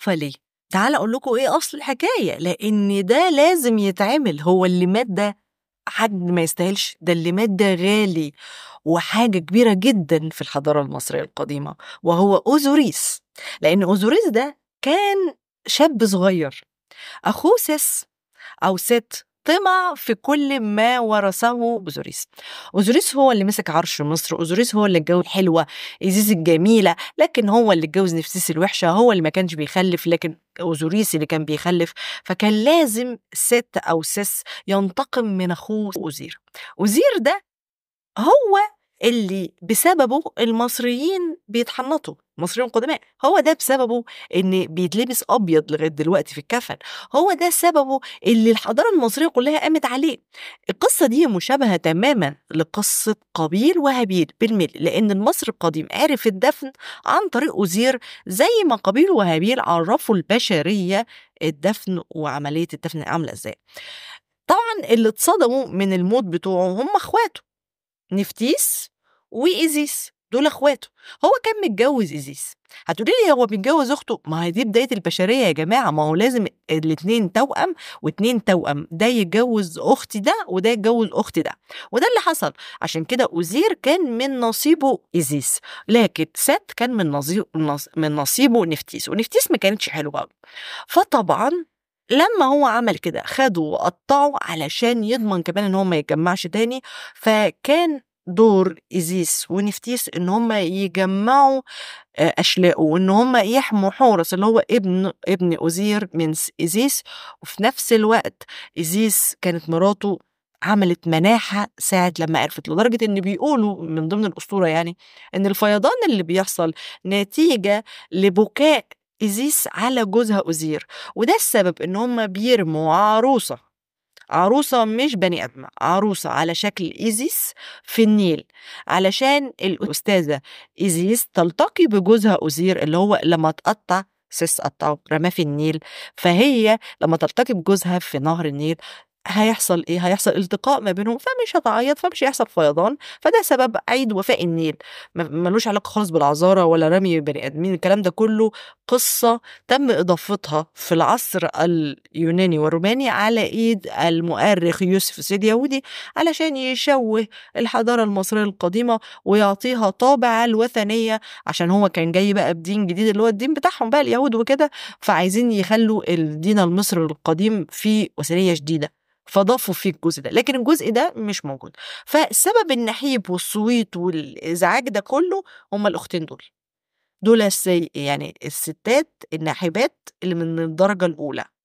فليه تعال اقول لكم ايه اصل الحكايه لان ده لازم يتعمل هو اللي مات ده حد ما يستاهلش ده اللي مات ده غالي وحاجه كبيره جدا في الحضاره المصريه القديمه وهو اوزوريس لان اوزوريس ده كان شاب صغير اخوه سيس او ست قمع في كل ما ورثه أوزوريس أوزوريس هو اللي مسك عرش مصر أوزوريس هو اللي اتجوز حلوة إيزيس الجميلة لكن هو اللي اتجوز نفسيس الوحشة هو اللي ما كانش بيخلف لكن أوزوريس اللي كان بيخلف فكان لازم ست أو سس ينتقم من أخوه أوزير أوزير ده هو اللي بسببه المصريين بيتحنطوا مصريين قدماء هو ده بسببه ان بيتلبس ابيض لغايه دلوقتي في الكفن هو ده سببه اللي الحضاره المصريه كلها قامت عليه القصه دي مشابهه تماما لقصه قابيل وهابيل بالميل لان المصري القديم عرف الدفن عن طريق وزير زي ما قابيل وهابيل عرفوا البشريه الدفن وعمليه الدفن عامله ازاي طبعا اللي اتصدموا من الموت بتوعه هم اخواته نفتيس وإيزيس دول اخواته هو كان متجوز ايزيس هتقولي لي هو متجوز اخته ما هي دي بدايه البشريه يا جماعه ما هو لازم الاثنين توأم واثنين توأم ده يتجوز اختي ده وده يتجوز اختي ده وده اللي حصل عشان كده اوزير كان من نصيبه ايزيس لكن سات كان من نصيبه من نصيبه نفتيس ونفتيس ما كانتش حلوه فطبعا لما هو عمل كده خده وقطعه علشان يضمن كمان ان هو ما يتجمعش تاني فكان دور إزيس ونفتيس إن هم يجمعوا أشلاءه وإن هم يحموا حورس اللي هو ابن ابن أوزير من إزيس وفي نفس الوقت إزيس كانت مراته عملت مناحة ساعة لما عرفت لدرجة إن بيقولوا من ضمن الأسطورة يعني إن الفيضان اللي بيحصل نتيجة لبكاء إزيس على جوزها أوزير وده السبب إن هم بيرموا عروسة عروسة مش بني آدمة عروسة على شكل إيزيس في النيل علشان الأستاذة إيزيس تلتقي بجوزها أوزير اللي هو لما اتقطع سيس قطعه رماه في النيل فهي لما تلتقي بجوزها في نهر النيل هيحصل ايه هيحصل التقاء ما بينهم فمش هتعيط فمش هيحصل فيضان فده سبب عيد وفاء النيل ملوش علاقه خالص بالعذاره ولا رمي بني ادمين الكلام ده كله قصه تم اضافتها في العصر يوناني وروماني على ايد المؤرخ يوسف يهودي علشان يشوه الحضاره المصريه القديمه ويعطيها طابع الوثنيه عشان هو كان جاي بقى بدين جديد اللي هو الدين بتاعهم بقى اليهود وكده فعايزين يخلوا الدين المصري القديم فيه وثنيه شديده فضافوا فيه الجزء ده لكن الجزء ده مش موجود فسبب النحيب والصويت والازعاج ده كله هم الاختين دول دول السي... يعني الستات الناحبات اللي من الدرجه الاولى